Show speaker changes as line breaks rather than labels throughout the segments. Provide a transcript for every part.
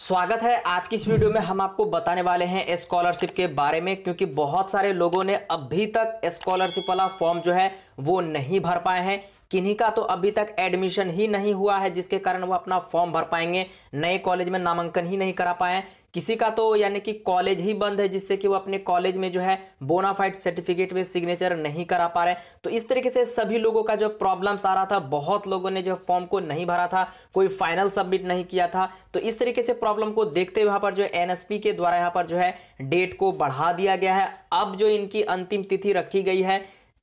स्वागत है आज की इस वीडियो में हम आपको बताने वाले हैं स्कॉलरशिप के बारे में क्योंकि बहुत सारे लोगों ने अभी तक स्कॉलरशिप वाला फॉर्म जो है वो नहीं भर पाए हैं किन्हीं का तो अभी तक एडमिशन ही नहीं हुआ है जिसके कारण वो अपना फॉर्म भर पाएंगे नए कॉलेज में नामांकन ही नहीं करा पाए किसी का तो यानी कि कॉलेज ही बंद है जिससे कि वो अपने कॉलेज में जो है बोनाफाइड सर्टिफिकेट में सिग्नेचर नहीं करा पा रहे तो इस तरीके से सभी लोगों का जो प्रॉब्लम्स आ रहा था बहुत लोगों ने जो फॉर्म को नहीं भरा था कोई फाइनल सबमिट नहीं किया था तो इस तरीके से प्रॉब्लम को देखते हुए यहाँ पर जो एन के द्वारा यहाँ पर जो है डेट को बढ़ा दिया गया है अब जो इनकी अंतिम तिथि रखी गई है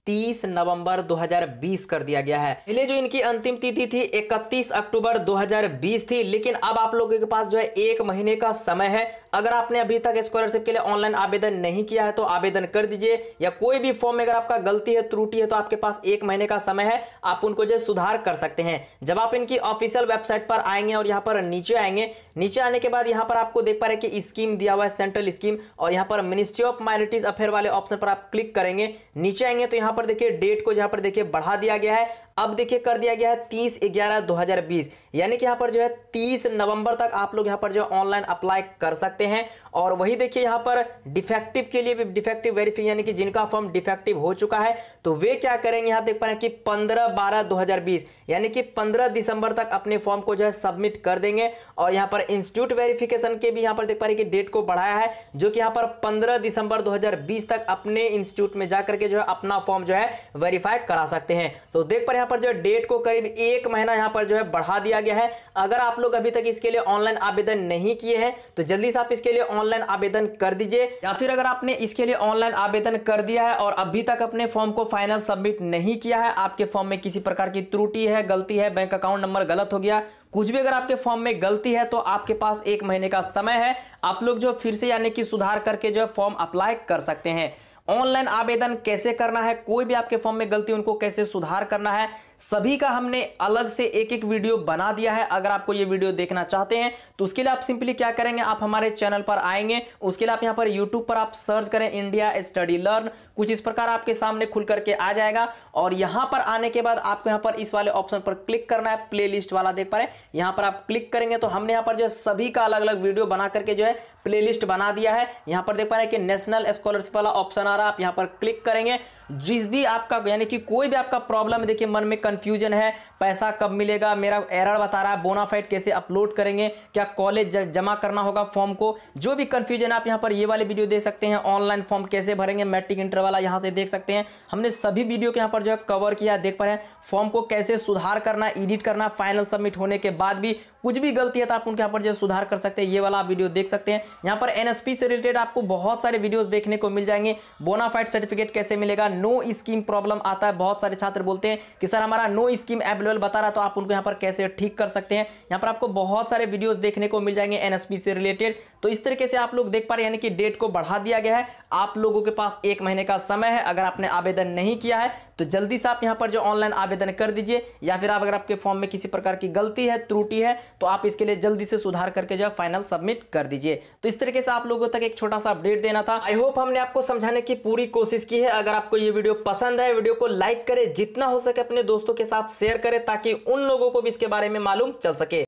30 नवंबर 2020 कर दिया गया है पहले जो इनकी अंतिम तिथि थी 31 अक्टूबर 2020 थी लेकिन अब आप लोगों के पास जो है एक महीने का समय है अगर आपने अभी तक स्कॉलरशिप के लिए ऑनलाइन आवेदन नहीं किया है तो आवेदन कर दीजिए या कोई भी फॉर्म में अगर आपका गलती है त्रुटि है तो आपके पास एक महीने का समय है आप उनको जो सुधार कर सकते हैं जब आप इनकी ऑफिशियल वेबसाइट पर आएंगे और यहाँ पर नीचे आएंगे नीचे आने के बाद यहाँ पर आपको देख पा रहे कि स्कीम दिया हुआ है सेंट्रल स्कीम और यहाँ पर मिनिस्ट्री ऑफ माइनोरिटीज अफेयर वाले ऑप्शन पर आप क्लिक करेंगे नीचे आएंगे तो यहाँ यहां पर देखिए डेट को यहां पर देखिए बढ़ा दिया गया है अब देखिए कर दिया गया है तीस ग्यारह दो हजार बीस यानी कि यहां पर जो है तीस नवंबर तक आप लोग यहां पर जो ऑनलाइन अप्लाई कर सकते हैं और वही देखिए यहां पर डिफेक्टिव के लिए भी डिफेक्टिव वेरीफाई यानी कि जिनका फॉर्म डिफेक्टिव हो चुका है तो वे क्या करेंगे यहां देख पा रहे हैं कि पंद्रह बारह दो हजार बीस यानी कि पंद्रह दिसंबर तक अपने फॉर्म को जो है सबमिट कर देंगे और यहां पर इंस्टीट्यूट वेरिफिकेशन के भी यहां पर देख पा रहे हैं कि डेट को बढ़ाया है जो कि यहां पर पंद्रह दिसंबर दो तक अपने इंस्टीट्यूट में जाकर के जो है अपना फॉर्म जो है वेरीफाई करा सकते हैं तो देख पर यहां पर जो है डेट को करीब एक महीना यहां पर जो है बढ़ा दिया गया है अगर आप लोग अभी तक इसके लिए ऑनलाइन आवेदन नहीं किए हैं तो जल्दी से आप इसके लिए ऑनलाइन आवेदन कर दीजिए या फिर अगर आपने इसके लिए ऑनलाइन आवेदन कर दिया है और अभी तक अपने फॉर्म को फाइनल सबमिट नहीं किया है आपके फॉर्म में किसी प्रकार की त्रुटि है गलती है बैंक अकाउंट नंबर गलत हो गया कुछ भी अगर आपके फॉर्म में गलती है तो आपके पास एक महीने का समय है आप लोग जो फिर से यानी कि सुधार करके जो है फॉर्म अप्लाई कर सकते हैं ऑनलाइन आवेदन कैसे करना है कोई भी आपके फॉर्म में गलती उनको कैसे सुधार करना है सभी का हमने अलग से एक एक वीडियो बना दिया है अगर आपको ये वीडियो देखना चाहते हैं तो उसके लिए आप सिंपली क्या करेंगे आप हमारे चैनल पर आएंगे उसके लिए आप यहाँ पर यूट्यूब पर आप सर्च करें इंडिया स्टडी लर्न कुछ इस प्रकार आपके सामने खुल करके आ जाएगा और यहाँ पर आने के बाद आपको यहाँ पर इस वाले ऑप्शन पर क्लिक करना है प्ले वाला देख पा रहे हैं यहाँ पर आप क्लिक करेंगे तो हमने यहाँ पर जो है सभी का अलग अलग वीडियो बना करके जो है प्लेलिस्ट बना दिया है यहाँ पर देख पा रहे हैं कि नेशनल स्कॉलरशिप वाला ऑप्शन आ रहा है आप यहाँ पर क्लिक करेंगे जिस भी आपका यानी कि कोई भी आपका प्रॉब्लम देखिए मन में कंफ्यूजन है पैसा कब मिलेगा मेरा एरर बता रहा है बोनाफाइड कैसे अपलोड करेंगे क्या कॉलेज जमा करना होगा फॉर्म को जो भी कंफ्यूजन आप यहाँ पर ये वाले वीडियो देख सकते हैं ऑनलाइन फॉर्म कैसे भरेंगे मैट्रिक इंटर वाला यहाँ से देख सकते हैं हमने सभी वीडियो के यहाँ पर जो है कवर किया देख पा रहे हैं फॉर्म को कैसे सुधार करना एडिट करना फाइनल सबमिट होने के बाद भी कुछ भी गलती है तो आप उनके यहाँ पर जो सुधार कर सकते हैं ये वाला वीडियो देख सकते हैं यहाँ पर एनएसपी से रिलेटेड आपको बहुत सारे वीडियोस देखने को मिल जाएंगे बोनाफाइड सर्टिफिकेट कैसे मिलेगा नो स्कीम प्रॉब्लम आता है बहुत सारे छात्र बोलते हैं कि सर हमारे हमारा नो स्कीम अवेलेबल बता रहा तो आप उनको यहाँ पर कैसे ठीक कर सकते हैं यहाँ पर आपको बहुत सारे वीडियोस देखने को मिल जाएंगे एनएसपी से रिलेटेड तो इस तरीके से आप लोग देख पा रहे यानी कि डेट को बढ़ा दिया गया है आप लोगों के पास एक महीने का समय है अगर आपने आवेदन नहीं किया है तो जल्दी से आप यहाँ पर जो ऑनलाइन आवेदन कर दीजिए या फिर आप अगर आपके फॉर्म में किसी प्रकार की गलती है त्रुटि है तो आप इसके लिए जल्दी से सुधार करके जो फाइनल सबमिट कर दीजिए तो इस तरीके से आप लोगों तक एक छोटा सा अपडेट देना था आई होप हमने आपको समझाने की पूरी कोशिश की है अगर आपको ये वीडियो पसंद है वीडियो को लाइक करें जितना हो सके अपने दोस्तों दोस्तों के साथ शेयर करें ताकि उन लोगों को भी इसके बारे में मालूम चल सके